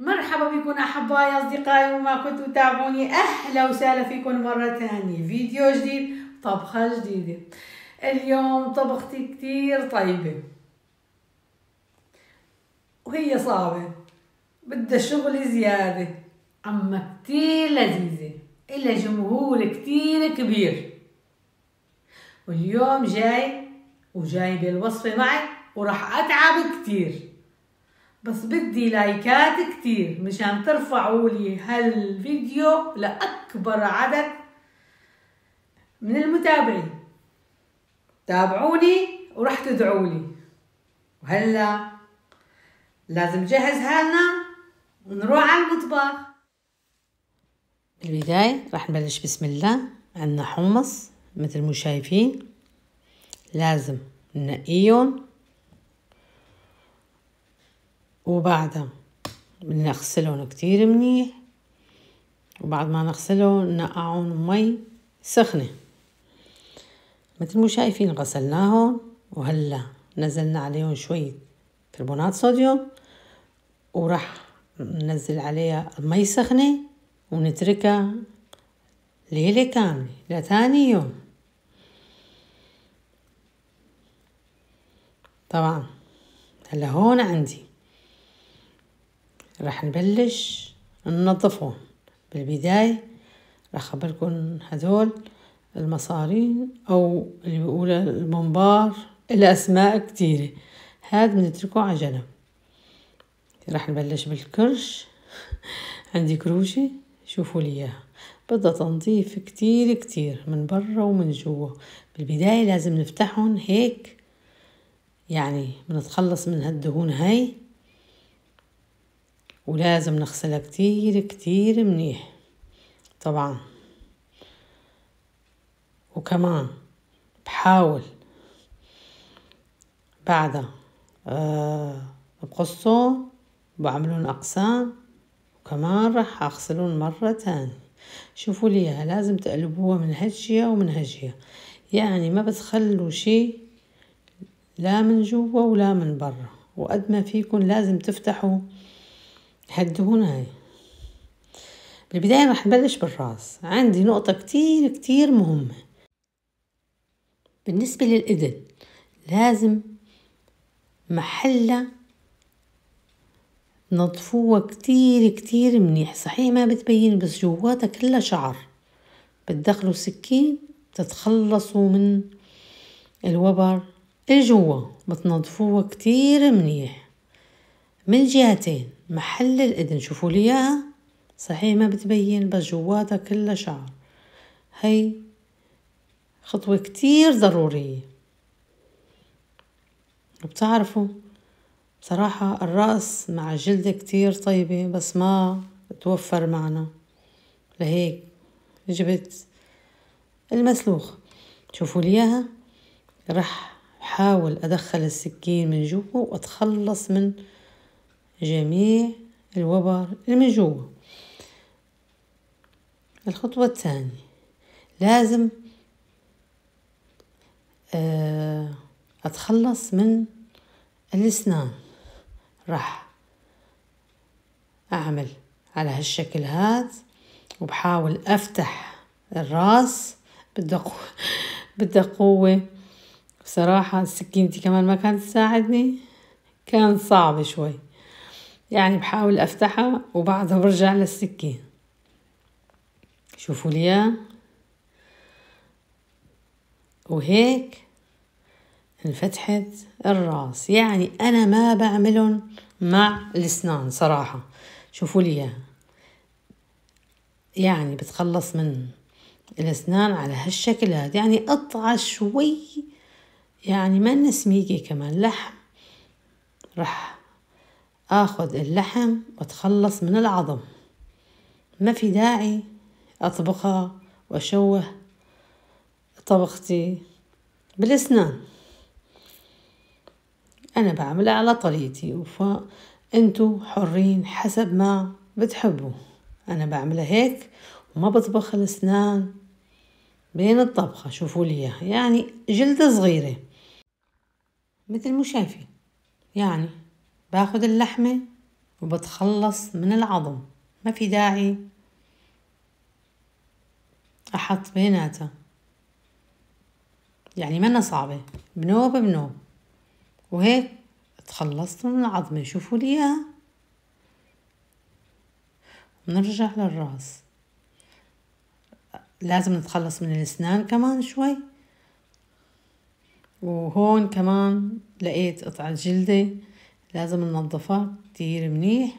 مرحبا بكم احبائي اصدقائي وما كنتم تتابعوني اهلا وسهلا فيكم مره ثانيه فيديو جديد طبخه جديده اليوم طبختي كثير طيبه وهي صعبه بدها شغل زياده اما كثير لذيذه إلها جمهور كثير كبير واليوم جاي وجايبه الوصفه معي وراح اتعب كثير بس بدي لايكات كتير مشان ترفعوا لي هالفيديو لأكبر عدد من المتابعين تابعوني ورح تدعوا لي وهلا لازم نجهز حالنا ونروح على المطبخ بالبداية رح نبلش بسم الله عنا حمص مثل ما شايفين لازم ننقيهم وبعدها بنغسلهم كتير منيح وبعد ما نغسلهم نقعهم مي سخنة مثل مو شايفين غسلناهم وهلا نزلنا عليهم شوية كربونات صوديوم وراح ننزل عليها مي سخنة ونتركها ليلة كاملة لتاني يوم طبعا هلا هون عندي راح نبلش ننظفهم بالبداية راح أخبركم هذول المصارين أو اللي بيقول المنبار الأسماء كتيرة هاد بنتركه على جنب راح نبلش بالكرش عندي كروشة شوفوا لي إياها بدها تنظيف كتير كتير من برا ومن جوا بالبداية لازم نفتحهم هيك يعني بنتخلص من هالدهون هاي ولازم نغسلها كتير كتير منيح طبعا وكمان بحاول بعدها آه بقصه بعملون أقسام وكمان رح أغسلون مرة تاني شوفوا ليها إياها لازم تقلبوها من هالجهة ومن هالجهة يعني ما بتخلوا شي لا من جوا ولا من برا وقد ما فيكن لازم تفتحوا هالدهون هاي بالبداية رح نبلش بالراس عندي نقطة كتير كتير مهمة بالنسبة للإذن لازم محلة نظفوها كتير كتير منيح صحيح ما بتبين بس جواتها كلها شعر بتدخلوا سكين تتخلصوا من الوبر الجوا بتنظفوها كتير منيح من جهتين محل الإذن شوفوا لي إياها صحيح ما بتبين بس جواتها كلها شعر هي خطوة كتير ضرورية وبتعرفوا بصراحة الرأس مع الجلد كتير طيبة بس ما توفر معنا لهيك جبت المسلوخ شوفوا لي اياها رح حاول ادخل السكين من جوا واتخلص من جميع الوبر جوا الخطوة الثانية لازم آه، أتخلص من الأسنان راح أعمل على هالشكل هاد وبحاول أفتح الراس بدها قوة بدها قوة بصراحة سكينتي كمان ما كانت تساعدني كان صعب شوي يعني بحاول افتحها وبعدها برجع للسكين شوفوا لي وهيك انفتحت الراس يعني انا ما بعملهم مع الاسنان صراحة شوفوا لي اياها يعني بتخلص من الاسنان على هالشكل هذا يعني قطعة شوي يعني ما سميكة كمان لحم رح آخذ اللحم وأتخلص من العظم ما في داعي أطبخها وأشوه طبختي بالأسنان أنا بعملها على طريقتي فأنتوا حرين حسب ما بتحبوا أنا بعملها هيك وما بطبخ الأسنان بين الطبخة شوفوا لي إياها يعني جلدة صغيرة مثل مو يعني باخد اللحمة وبتخلص من العظم ما في داعي أحط بيناتها يعني منا صعبة بنوب بنوب وهيك تخلصت من العظمة شوفوا لي إياها نرجع للراس لازم نتخلص من الأسنان كمان شوي وهون كمان لقيت قطعة جلدة لازم ننظفها كتير منيح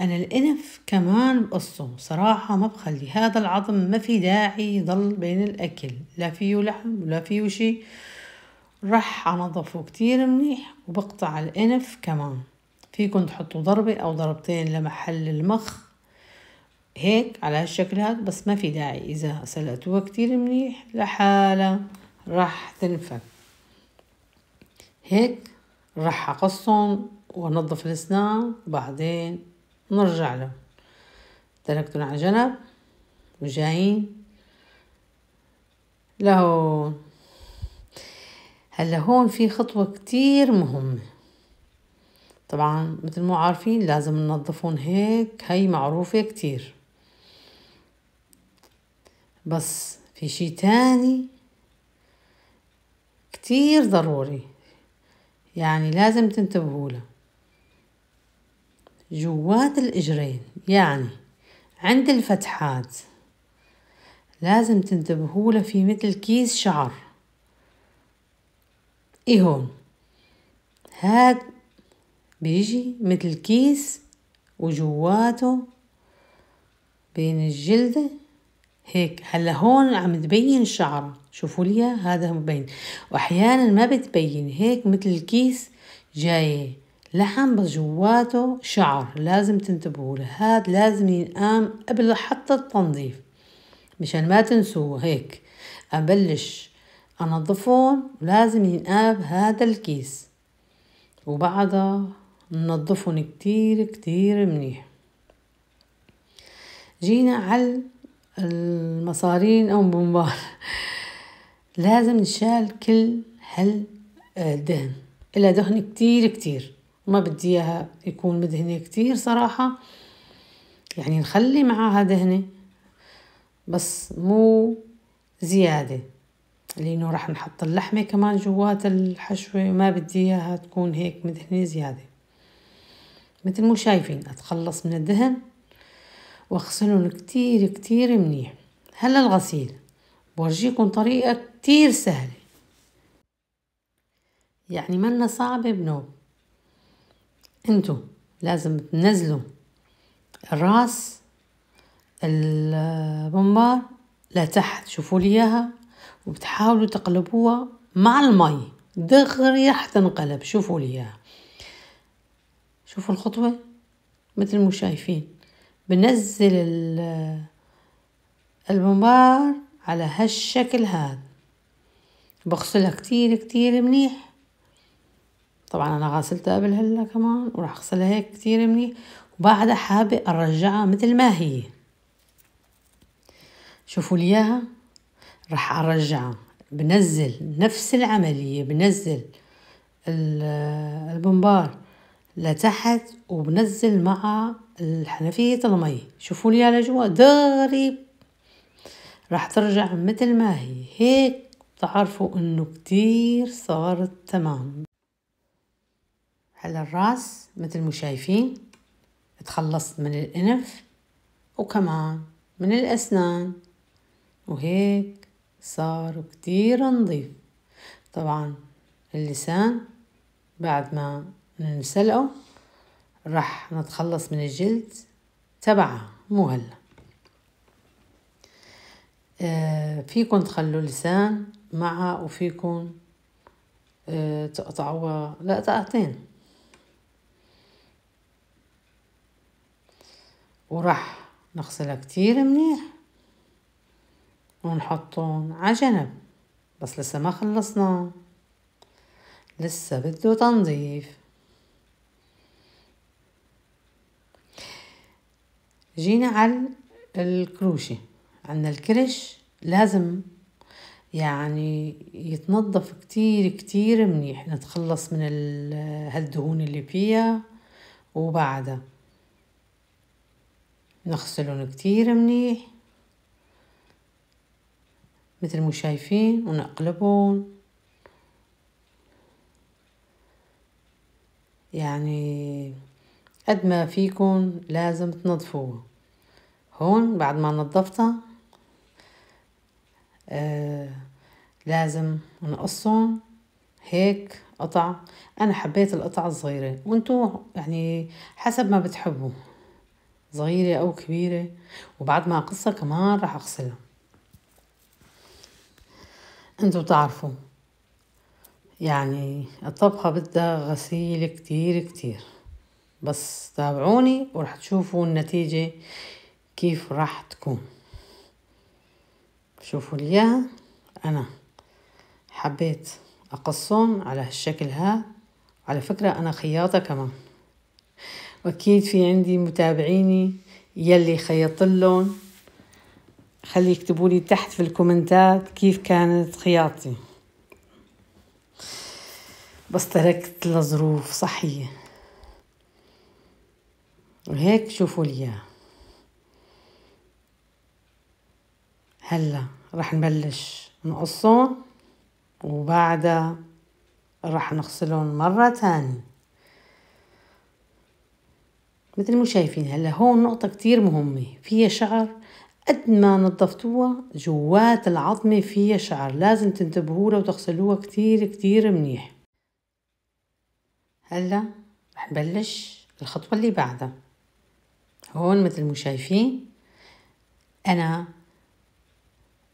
أنا الأنف كمان بقصه صراحة ما بخلي هذا العظم ما في داعي يضل بين الأكل لا فيه لحم ولا فيه شي رح أنظفه كتير منيح وبقطع الأنف كمان فيكن تحطوا ضربة أو ضربتين لمحل المخ هيك على هالشكل هاد بس ما في داعي إذا سلقتوها كتير منيح لحالها راح تنفك هيك راح أقصهم وأنظف الأسنان وبعدين نرجع له تركتهم على جنب وجايين لهون هلا هون في خطوة كتير مهمة طبعا مثل ما عارفين لازم ننظفهم هيك هي معروفة كتير بس في شي تاني كتير ضروري يعني لازم تنتبهوا له جوات الإجرين يعني عند الفتحات لازم تنتبهوا له في مثل كيس شعر إيهون هاد بيجي مثل كيس وجواته بين الجلدة هيك هلا هون عم تبين شعره شوفوا لي هذا مبين واحيانا ما بتبين هيك مثل الكيس جاي لحم بس جواته شعر لازم تنتبهوا له لازم ينقام قبل حتى التنظيف مشان ما تنسوه هيك أبلش أنظفهم لازم ينقاب هذا الكيس وبعدها ننظفهم كتير كتير منيح جينا على المصارين أو بمبار لازم نشال كل هل دهن إلا دهن كتير كتير ما بدي إياها يكون مدهنة كتير صراحة يعني نخلي معاها دهنة بس مو زيادة لأنه رح نحط اللحمة كمان جوات الحشوة ما بدي إياها تكون هيك مدهنة زيادة مثل مو شايفين أتخلص من الدهن واغسلهم كتير كتير منيح هلا الغسيل بورجيكم طريقة كتير سهلة يعني منا صعبة بنوب انتو لازم تنزلوا الراس البمبار لتحت شوفوا لي اياها وبتحاولوا تقلبوها مع المي دغري رح تنقلب شوفوا لي اياها شوفوا الخطوة مثل ما شايفين بنزل البمبار على هالشكل هذا بغسلها كتير كتير منيح طبعا انا غسلتها قبل هلا كمان وراح اغسلها هيك كتير منيح وبعدها حابة ارجعها مثل ما هي شوفوا لي اياها راح ارجعها بنزل نفس العملية بنزل البمبار لتحت وبنزل مع الحنفية المي شوفوا لي على جوا دغري راح ترجع مثل ما هي هيك تعرفوا انه كتير صارت تمام على الراس مثل ما شايفين تخلصت من الانف وكمان من الاسنان وهيك صار كتير نظيف طبعا اللسان بعد ما نسلقه رح نتخلص من الجلد تبعها مو هلا فيكم آه، فيكن تخلوا لسان معها وفيكن آه، تقطعوها لقطعتين وراح نغسلها كتير منيح ونحطهم على جنب بس لسه ما خلصنا لسه بده تنظيف جينا على الكروشي عندنا الكرش لازم يعني يتنظف كتير كتير منيح نتخلص من هالدهون اللي فيها وبعدها نغسلهم كتير منيح مثل ما شايفين ونقلبهم يعني قد ما فيكن لازم تنظفوها هون بعد ما نظفتها آه لازم نقصهم هيك قطع انا حبيت القطع الصغيرة وانتو يعني حسب ما بتحبوا صغيرة او كبيرة وبعد ما اقصها كمان راح اغسلها انتو تعرفوا يعني الطبخة بدها غسيل كتير كتير بس تابعوني ورح تشوفوا النتيجة كيف راح تكون شوفوا لي أنا حبيت أقصهم على هالشكل ها على فكرة أنا خياطة كمان وأكيد في عندي متابعيني يلي خيطت خلي يكتبوا لي تحت في الكومنتات كيف كانت خياطتي بس تركت لظروف صحية وهيك شوفوا لي اياه هلا رح نبلش نقصهم وبعدها رح نغسلهم مرة تاني مثل ما شايفين هلا هون نقطة كتير مهمة فيها شعر قد ما نظفتوها جوات العظمة فيها شعر لازم تنتبهوا له وتغسلوها كتير كتير منيح هلا رح نبلش الخطوة اللي بعدها هون مثل ما شايفين أنا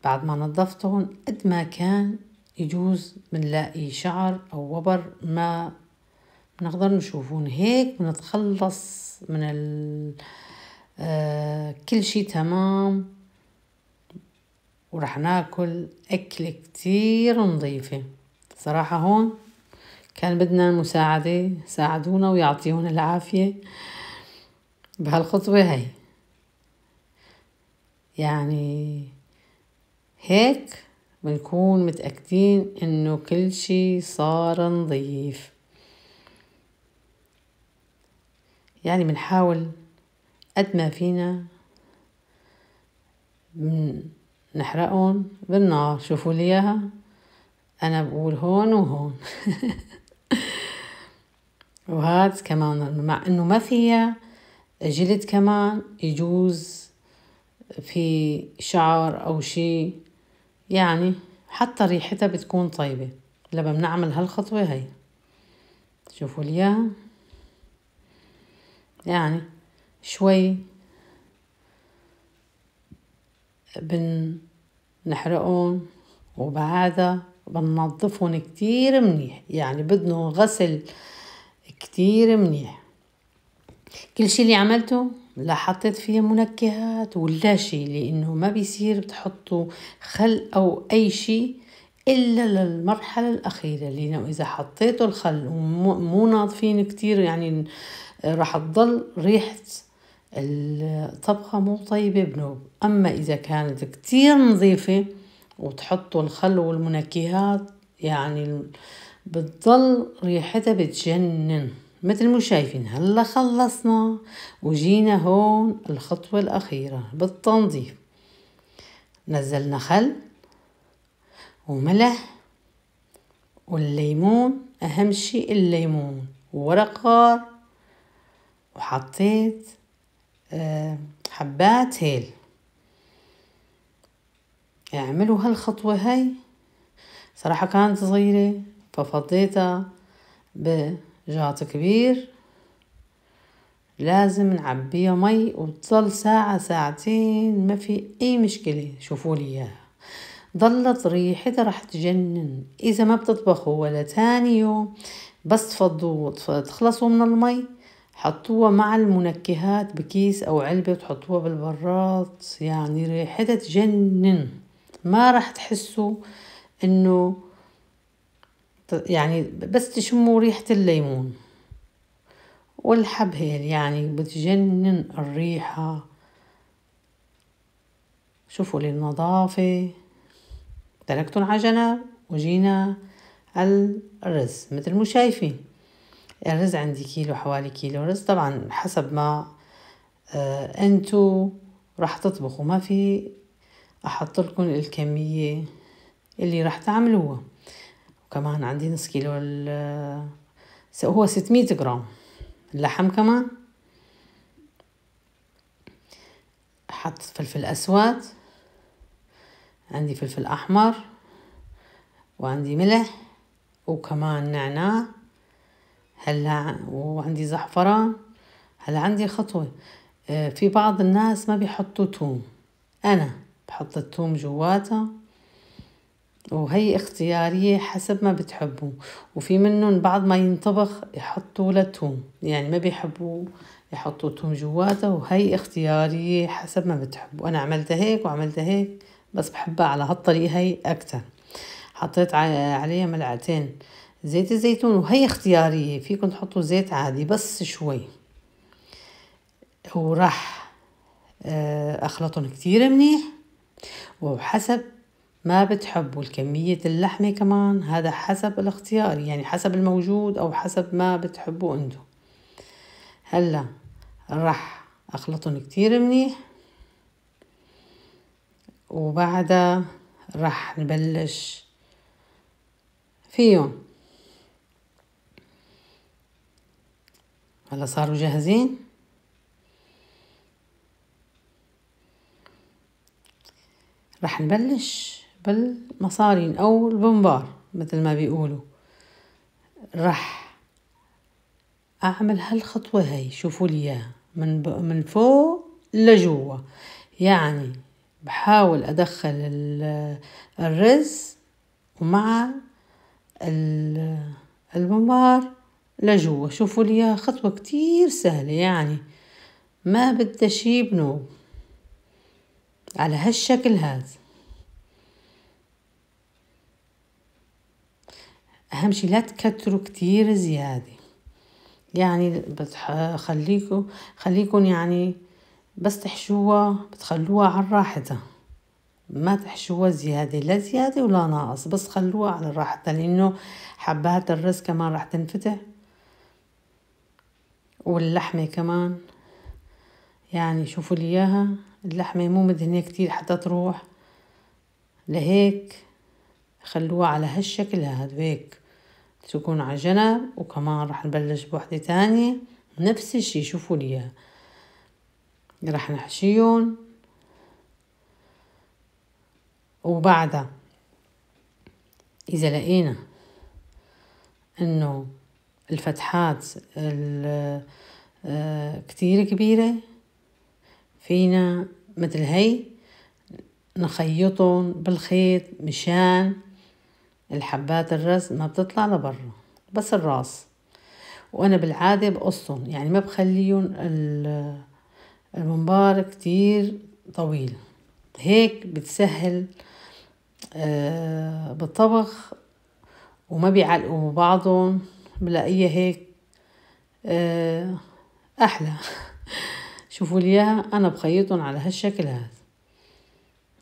بعد ما نظفتهم قد ما كان يجوز بنلاقي شعر أو وبر ما بنقدر نشوفون هيك بنتخلص من ال... آه كل شي تمام ورح ناكل أكلة كتير نظيفة صراحة هون كان بدنا مساعدة ساعدونا ويعطيهم العافية بهالخطوة هاي يعني هيك بنكون متأكدين إنه كل شي صار نظيف يعني بنحاول قد ما فينا نحرقهم بالنار شوفوا لي اياها انا بقول هون وهون وهذا كمان مع انه ما فيها جلد كمان يجوز في شعر أو شي يعني حتى ريحتها بتكون طيبة لما بنعمل هالخطوة هاي شوفوا لي اياها يعني شوي بنحرقهم وبعدها بننظفهم كتير منيح يعني بدهم غسل كتير منيح كل شي اللي عملته لا حطيت فيه منكهات ولا شي لانه ما بيصير بتحطوا خل او اي شي الا للمرحله الاخيره لانه اذا حطيتوا الخل ومو ناضفين كتير يعني راح تضل ريحه الطبخة مو طيبة بنوب أما إذا كانت كتير نظيفة وتحطوا الخل والمنكهات يعني بتضل ريحتها بتجنن مثل ما شايفين هلا خلصنا وجينا هون الخطوة الأخيرة بالتنظيف نزلنا خل وملح والليمون أهم شيء الليمون وورق غار وحطيت آه، حبات هيل اعملوا هالخطوة هاي صراحة كانت صغيرة ففضيتها ب جاط كبير لازم نعبيه مي وتظل ساعة ساعتين ما في أي مشكلة شوفوا لي إياها ضلت ريحتها راح تجنن إذا ما بتطبخوا ولا تاني يوم بس تفضوا تخلصوا من المي حطوها مع المنكهات بكيس أو علبة وتحطوها بالبرات يعني ريحتها تجنن ما راح تحسوا إنه يعني بس تشموا ريحة الليمون والحبه يعني بتجنن الريحة شوفوا للنظافة النظافة على جنب وجينا الرز مثل ما شايفين الرز عندي كيلو حوالي كيلو رز طبعا حسب ما آه انتو راح تطبخوا ما في احط لكم الكمية اللي راح تعملوها وكمان عندي نص كيلو هو 600 جرام اللحم كمان حط فلفل أسود عندي فلفل أحمر وعندي ملح وكمان نعناع هلا وعندي زعفران هلا عندي خطوة آه، في بعض الناس ما بيحطوا توم أنا بحط التوم جواتها وهي اختيارية حسب ما بتحبوا وفي منهم بعد ما ينطبخ يحطوا له توم يعني ما بيحبوا يحطوا توم جواته وهي اختيارية حسب ما بتحبوا أنا عملتها هيك وعملتها هيك بس بحبها على هالطريقة هي أكتر حطيت عليها ملعقتين زيت الزيتون وهي اختيارية فيكم تحطوا زيت عادي بس شوي وراح آه، أخلطهم كتير منيح وحسب ما بتحبوا الكمية اللحمة كمان هذا حسب الاختيار يعني حسب الموجود أو حسب ما بتحبوا أنتو هلا رح أخلطهم كتير منيح وبعدها رح نبلش فيهم هلا صاروا جاهزين رح نبلش بالمصارين أو البنبار مثل ما بيقولوا رح أعمل هالخطوة هاي شوفوا لي إياها من, ب... من فوق لجوا يعني بحاول أدخل الرز ومع البنبار لجوا شوفوا لي إياها خطوة كتير سهلة يعني ما بدها شي بنوب على هالشكل هذا أهم شي لا تكتروا كتير زيادة يعني بتخليكوا خليكن يعني بس تحشوها بتخلوها على راحتها ما تحشوها زيادة لا زيادة ولا ناقص بس خلوها على راحتها لأنه حبات الرز كمان رح تنفتح واللحمة كمان يعني شوفوا لي إياها اللحمة مو مدهنة كتير حتى تروح لهيك خلوها على هالشكل هاد هيك تكون على جنب وكمان راح نبلش بوحدة تانية نفس الشي شوفوا لي راح نحشيهم وبعدها إذا لقينا إنه الفتحات آه، كتير كبيرة فينا مثل هي نخيطهم بالخيط مشان الحبات الرز ما بتطلع لبرا بس الراس وانا بالعادة بقصهم يعني ما بخليهم المنبار كتير طويل هيك بتسهل آه، بالطبخ وما بيعلقوا بعضهم بلاقيها هيك آه، احلى شوفوا لي انا بخيطهم على هالشكل هذا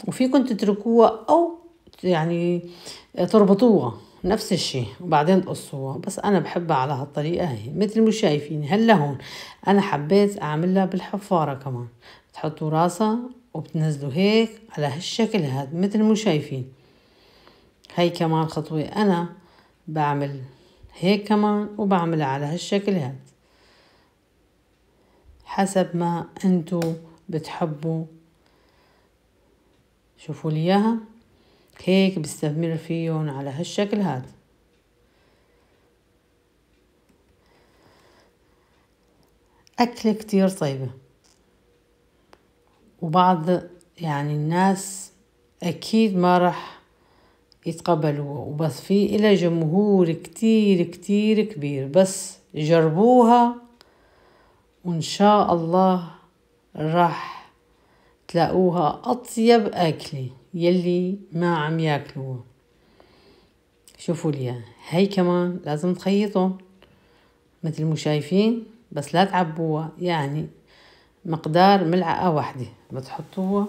وفيكم تتركوها او يعني تربطوها نفس الشيء وبعدين تقصوها بس انا بحبها على هالطريقه هي مثل ما شايفين هلا هون انا حبيت اعملها بالحفاره كمان بتحطوا راسها وبتنزلوا هيك على هالشكل هذا مثل ما شايفين هي كمان خطوه انا بعمل هيك كمان وبعملها على هالشكل هذا حسب ما انتو بتحبوا شوفوا لي اياها هيك بستثمر فيهم على هالشكل هاد أكلة كتير طيبة وبعض يعني الناس أكيد ما رح يتقبلوها وبس في إلى جمهور كتير كتير كبير بس جربوها وإن شاء الله راح تلاقوها أطيب أكلة يلي ما عم ياكلوه شوفوا لي هي كمان لازم تخيطهم مثل ما شايفين بس لا تعبوها يعني مقدار ملعقة واحدة بتحطوها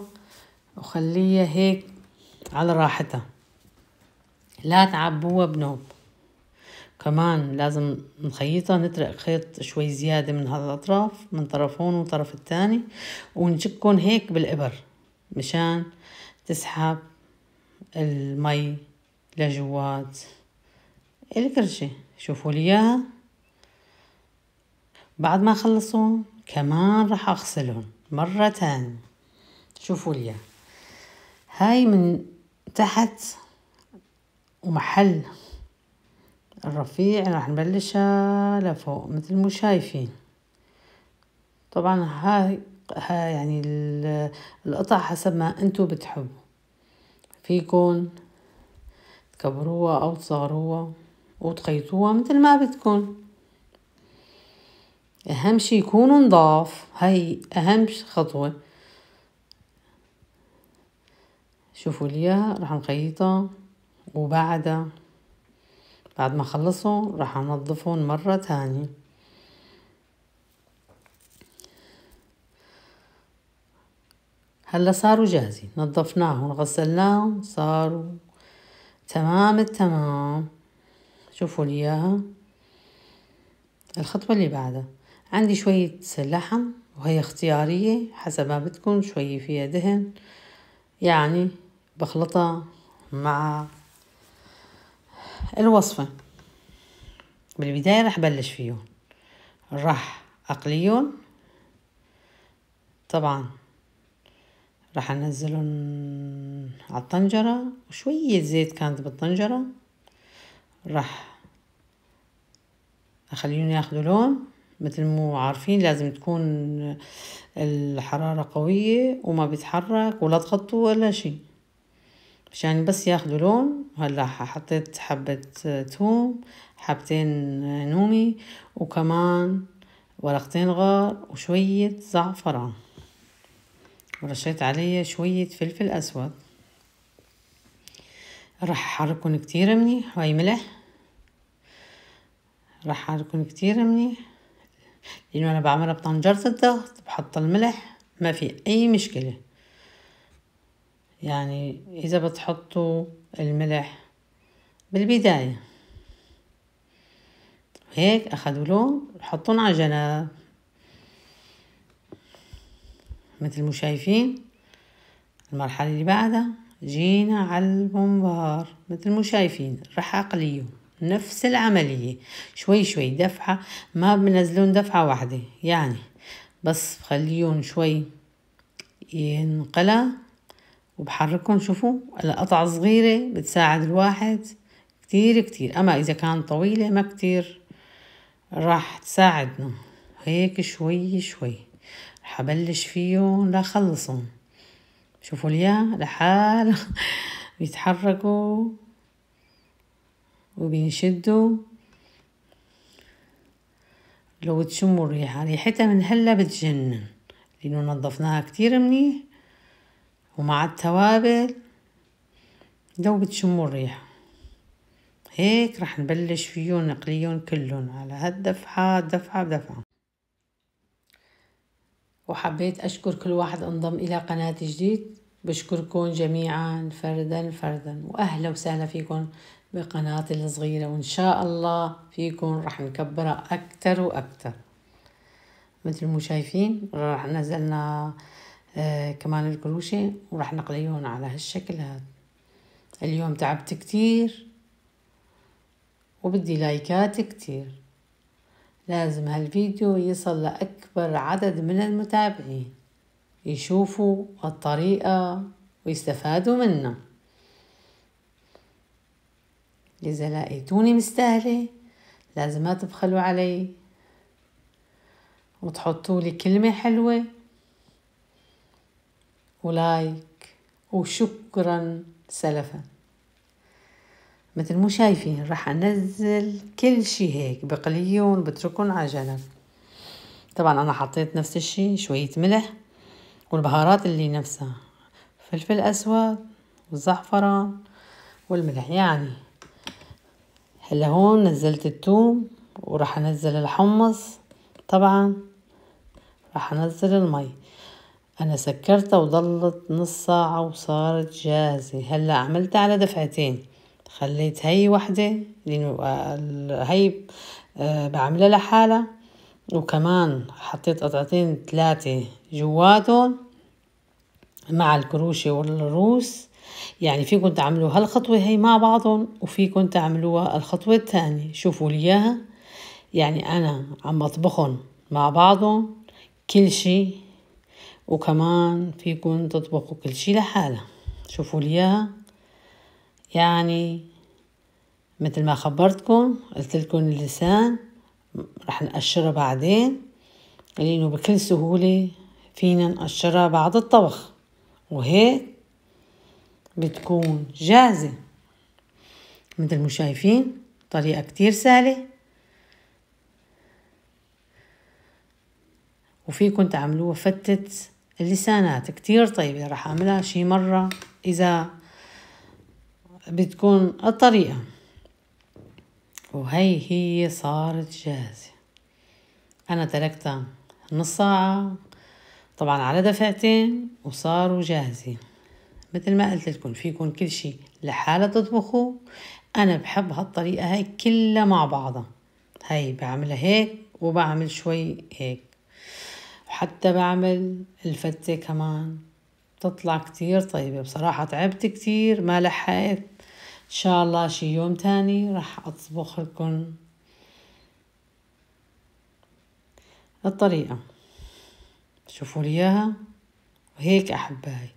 وخليها هيك على راحتها لا تعبوها بنوب كمان لازم نخيطها نطرق خيط شوي زيادة من هالأطراف من طرف هون وطرف التاني ونشكهم هيك بالإبر مشان تسحب المي لجوات الكرشة شوفوا لي اياها بعد ما خلصوا كمان راح اغسلهم مرة تانية شوفوا لي اياها هاي من تحت ومحل الرفيع راح نبلشها لفوق مثل ما شايفين طبعا هاي يعني القطع حسب ما انتو بتحبوا فيكن تكبروها او تصغروها وتخيطوها مثل ما بدكن اهم شي يكون نضاف هاي اهم خطوة شوفوا ليها رح نخيطها وبعدها بعد ما خلصوا رح ننظفهم مرة تانية هلا صاروا جاهزين نظفناهم غسلناهم صاروا تمام التمام شوفوا لي اياها الخطوة اللي بعدها عندي شوية لحم وهي اختيارية حسب ما بدكم شوية فيها دهن يعني بخلطها مع الوصفة بالبداية رح بلش فيهم رح أقليهم طبعا راح انزلهم على الطنجرة وشوية زيت كانت بالطنجرة راح اخليهم ياخذوا لون مثل مو عارفين لازم تكون الحرارة قوية وما بيتحرك ولا تغطوا ولا شي مشان بس ياخذوا لون هلا حطيت حبة توم حبتين نومي وكمان ورقتين غار وشوية زعفران ورشيت عليه شوية فلفل أسود راح أحركن كتير منيح هاي ملح راح أحركن كتير منيح لأنه أنا بعملها بطنجرة الضغط بحط الملح ما في أي مشكلة يعني إذا بتحطوا الملح بالبداية هيك أخذوا لون حطون على جنب مثل ما شايفين المرحلة اللي بعدها جينا على البنبار مثل ما شايفين راح أقليه نفس العملية شوي شوي دفعة ما بنزلون دفعة واحدة يعني بس بخليهم شوي ينقلى وبحركهم شوفوا القطع صغيرة بتساعد الواحد كتير كتير أما إذا كانت طويلة ما كتير راح تساعدنا هيك شوي شوي حبلش فيه لخلصهم شوفوا الياه لحال بيتحركوا وبينشدوا لو تشموا الريحة ريحتها من هلا بتجنن لأنه نظفناها كتير منيح ومع التوابل لو بتشموا الريحة هيك رح نبلش فيهم نقليهم كلهم على هالدفعة دفعة بدفعة وحبيت أشكر كل واحد انضم إلى قناتي جديد بشكركم جميعا فردا فردا وأهلا وسهلا فيكم بقناتي الصغيرة وإن شاء الله فيكم رح نكبرها أكتر وأكتر مثل ما شايفين رح نزلنا آه كمان القروشة ورح نقليهم على هالشكل هاد اليوم تعبت كتير وبدي لايكات كتير لازم هالفيديو يصل لأكبر عدد من المتابعين يشوفوا الطريقة ويستفادوا منها إذا لقيتوني مستاهلة لازم ما تبخلوا علي وتحطوا لي كلمة حلوة ولايك وشكرا سلفاً مثل مو شايفين راح انزل كل شي هيك بقليون على جنب طبعا انا حطيت نفس الشي شوية ملح والبهارات اللي نفسها فلفل اسود والزعفران والملح يعني هلا هون نزلت التوم وراح انزل الحمص طبعا راح انزل المي انا سكرتها وضلت نص ساعة وصارت جاهزة هلا عملتها على دفعتين خليت هاي وحدة آه، هاي آه، بعملها لحالة وكمان حطيت قطعتين ثلاثة جواتهم مع الكروشي والروس يعني فيكن تعملوا هالخطوة هي مع بعضهم وفيكن تعملوها الخطوة الثانية شوفوا ليها يعني أنا عم بطبخهم مع بعضهم كل شي وكمان فيكن تطبخوا كل شي لحالة شوفوا ليها يعني مثل ما خبرتكم قلت لكم اللسان رح نقشرها بعدين لأنه بكل سهولة فينا نقشرها بعد الطبخ وهيك بتكون جاهزة مثل ما شايفين طريقة كتير سهلة وفيكن تعملوها فتة اللسانات كتير طيبة رح أعملها شي مرة إذا بتكون الطريقة وهي هي صارت جاهزة أنا تركتها نص ساعة طبعا على دفعتين وصاروا جاهزين مثل ما قلت لكم فيكم كل شيء لحالة تطبخوا أنا بحب هالطريقة هاي كلها مع بعضها هاي بعملها هيك وبعمل شوي هيك وحتى بعمل الفتة كمان تطلع كتير طيبة بصراحة تعبت كتير ما لحقت ان شاء الله شي يوم تاني راح اطبخ لكم الطريقة شوفوا لي اياها وهيك احبائي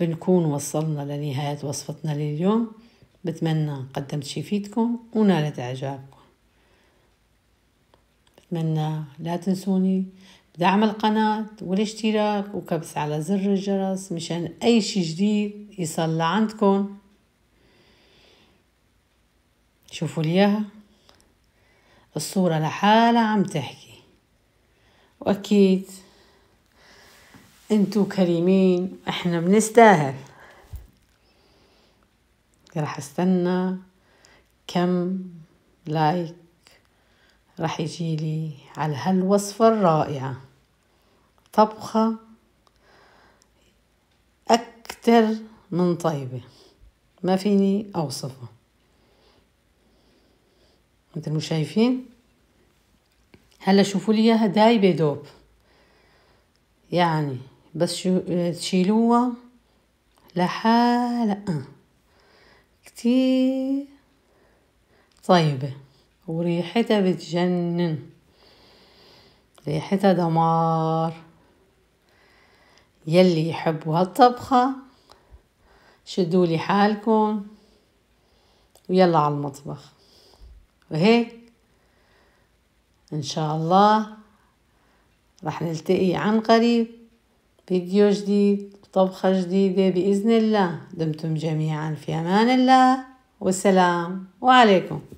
بنكون وصلنا لنهاية وصفتنا لليوم بتمنى قدمت شي يفيدكم ونالت اعجابكم بتمنى لا تنسوني دعم القناة والاشتراك وكبس على زر الجرس مشان أي شي جديد يصل لعندكم شوفوا ليها الصورة لحالها عم تحكي وأكيد انتو كريمين احنا بنستاهل رح استنى كم لايك رح يجيلي على هالوصفة الرائعة طبخة أكتر من طيبة ما فيني أوصفه مثل ما شايفين هلا شوفوا لي اياها دايبه دوب يعني بس شو تشيلوها لحالها آه. كتير طيبة وريحتها بتجنن ريحتها دمار يلي يحبوا هالطبخة شدوا لي حالكم ويلا على المطبخ وهيك إن شاء الله رح نلتقي عن قريب فيديو جديد طبخة جديدة بإذن الله دمتم جميعا في أمان الله والسلام وعليكم